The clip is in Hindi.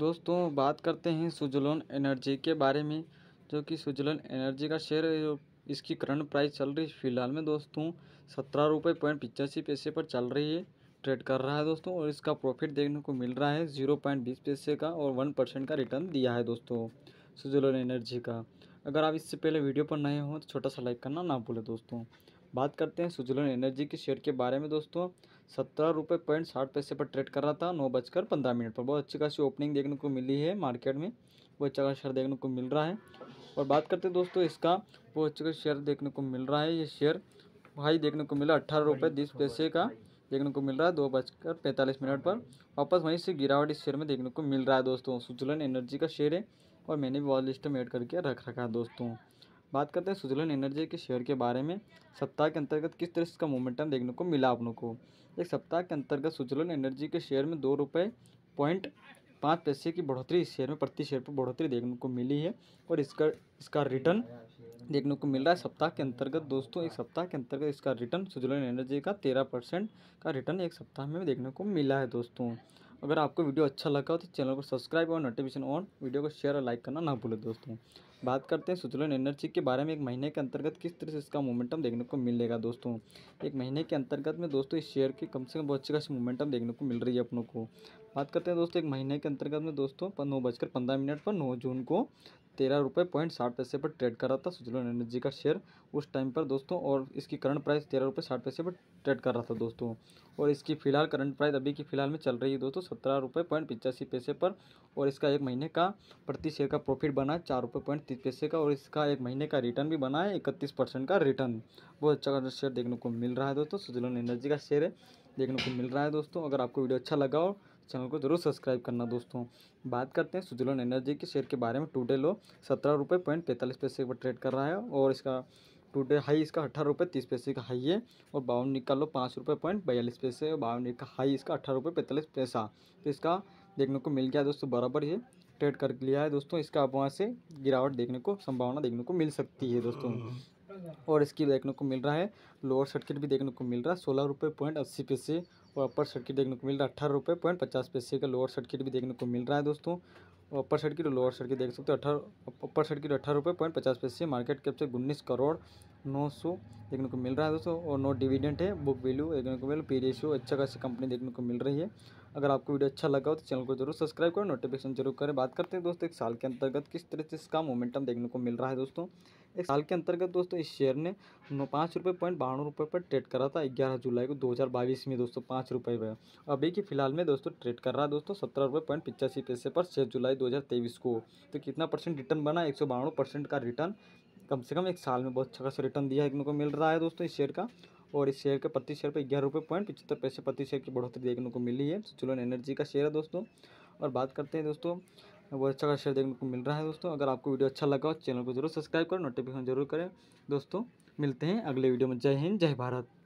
दोस्तों बात करते हैं सुजलोन एनर्जी के बारे में जो कि सुजलोन एनर्जी का शेयर है इसकी करंट प्राइस चल रही है फिलहाल में दोस्तों सत्रह रुपये पॉइंट पिचासी पैसे पर चल रही है ट्रेड कर रहा है दोस्तों और इसका प्रॉफिट देखने को मिल रहा है जीरो पॉइंट बीस पैसे का और वन परसेंट का रिटर्न दिया है दोस्तों सुजलोन एनर्जी का अगर आप इससे पहले वीडियो पर नए हों तो छोटा सा लाइक करना ना भूलें दोस्तों बात करते हैं सुजलन एनर्जी के शेयर के बारे में दोस्तों सत्रह रुपये पॉइंट साठ पैसे पर ट्रेड कर रहा था नौ बजकर पंद्रह मिनट पर बहुत अच्छी खासी ओपनिंग देखने को मिली है मार्केट में वो अच्छा खास शेयर देखने को मिल रहा है और बात करते हैं दोस्तों इसका वो अच्छा खास शेयर देखने को मिल रहा है ये शेयर भाई देखने को मिला अट्ठारह रुपये बीस पैसे का देखने को मिल रहा है दो बजकर पैंतालीस मिनट पर वापस वहीं से गिरावट इस शेयर में देखने को मिल रहा है दोस्तों सुजलन एनर्जी का शेयर है और मैंने भी वॉल लिस्ट में एड करके रख रखा है दोस्तों बात करते हैं स्विट्जरलैंड एनर्जी के शेयर के बारे में सप्ताह के अंतर्गत किस तरह इसका मोमेंटम देखने को मिला आप को एक सप्ताह के अंतर्गत स्विट्जरलैंड एनर्जी के शेयर में दो रुपये पॉइंट पाँच पैसे की बढ़ोतरी इस शेयर में प्रति शेयर पर बढ़ोतरी देखने को मिली है और इसका इसका रिटर्न देखने को मिल रहा है सप्ताह के अंतर्गत दोस्तों एक सप्ताह के अंतर्गत इसका रिटर्न स्विट्जरलैंड एनर्जी का तेरह परसेंट का रिटर्न एक सप्ताह में देखने को मिला है दोस्तों अगर आपको वीडियो अच्छा लगा हो तो चैनल को सब्सक्राइब और नोटिफिकेशन ऑन वीडियो को शेयर और लाइक करना ना भूलें दोस्तों बात करते हैं सुतलन एनर्जी के बारे में एक महीने के अंतर्गत किस तरह से इसका मोमेंटम देखने को मिलेगा दोस्तों एक महीने के अंतर्गत में दोस्तों इस शेयर की कम से कम बहुत अच्छी खासी मोमेंटम देखने को मिल रही है अपनों को बात करते हैं दोस्तों एक महीने के अंतर्गत में दोस्तों नौ बजकर पंद्रह मिनट पर नौ जून को तेरह रुपये पॉइंट साठ पैसे पर ट्रेड कर रहा था सुजलन एनर्जी का शेयर उस टाइम पर दोस्तों और इसकी करंट प्राइस तेरह रुपये साठ पैसे पर ट्रेड कर रहा था दोस्तों और इसकी फिलहाल करंट प्राइस अभी की फिलहाल में चल रही है दोस्तों सत्रह रुपये पॉइंट पिचासी पैसे पर और इसका एक महीने का प्रति शेयर का प्रॉफिट बना है चार रुपये पॉइंट तीस पैसे का और इसका एक महीने का रिटर्न भी बना है इकतीस परसेंट का रिटर्न बहुत अच्छा शेयर देखने को मिल रहा है दोस्तों सुजलन एनर्जी का शेयर है देखने को मिल रहा है दोस्तों अगर आपको वीडियो अच्छा लगा हो चैनल को जरूर सब्सक्राइब करना दोस्तों बात करते हैं सुजलन एनर्जी के शेयर के बारे में टूडे लो सत्रह रुपये पॉइंट पैंतालीस पैसे पर ट्रेड कर रहा है और इसका टूडे हाई इसका अठारह रुपये तीस पैसे का हाई है और बावन लो पाँच रुपये पॉइंट बयालीस पैसे और बावन का हाई इसका अठारह रुपये पैंतालीस पैसा तो इसका देखने को मिल गया दोस्तों बराबर ये ट्रेड कर लिया है दोस्तों इसका आप वहाँ से गिरावट देखने को संभावना देखने को मिल सकती है दोस्तों और इसकी देखने को मिल रहा है लोअर सर्किट भी देखने को मिल रहा है सोलह रुपये पॉइंट अस्सी पैसे और अपर सर्किट देखने को मिल रहा है अठारह रुपये पॉइंट पचास पैसे का लोअर सर्किट भी देखने को मिल रहा है दोस्तों अपर सर्किट और लोअर सर्किट देख सकते हो अठारह अपर सर्किट अठारह रुपये पॉइंट पचास पैसे मार्केट कैप से उन्नीस करोड़ नौ सौ देखने को मिल रहा है दोस्तों और नो डिविडेंट है बुक वैल्यू देखने को मिल पी रेशियो अच्छा खासी कंपनी देखने को मिल रही है अगर आपको वीडियो अच्छा लगा हो तो चैनल को जरूर सब्सक्राइब करें नोटिफिकेशन जरूर करें बात करते हैं दोस्तों एक साल के अंतर्गत किस तरह से इसका मोमेंटम देखने को मिल रहा है दोस्तों एक साल के अंतर्गत दोस्तों इस शेयर ने नौ पाँच रुपये पॉइंट बानवे रुपये पर ट्रेड करा था ग्यारह जुलाई को दो हज़ार बाईस में दोस्तों पाँच रुपये पर अभी की फिलहाल में दोस्तों ट्रेड कर रहा है दोस्तों सत्रह रुपये पॉइंट पिचासी पैसे पर छः जुलाई दो हज़ार तेईस को तो कितना परसेंट रिटर्न बना एक सौ परसेंट का रिटर्न कम से कम एक साल में बहुत अच्छा खासा रिटर्न दिया है को मिल रहा है दोस्तों इस शेयर का और इस शेयर के प्रति शेयर पर ग्यारह रुपये पॉइंट पचहत्तर पैसे प्रति शेयर की बढ़ोतरी देखने को मिली है तो चुलन एनर्जी का शेयर है दोस्तों और बात करते हैं दोस्तों बहुत अच्छा खासा शेयर देखने को मिल रहा है दोस्तों अगर आपको वीडियो अच्छा लगा हो चैनल को जरूर सब्सक्राइब करें नोटिफिकेशन जरूर करें दोस्तों मिलते हैं अगले वीडियो में जय हिंद जय भारत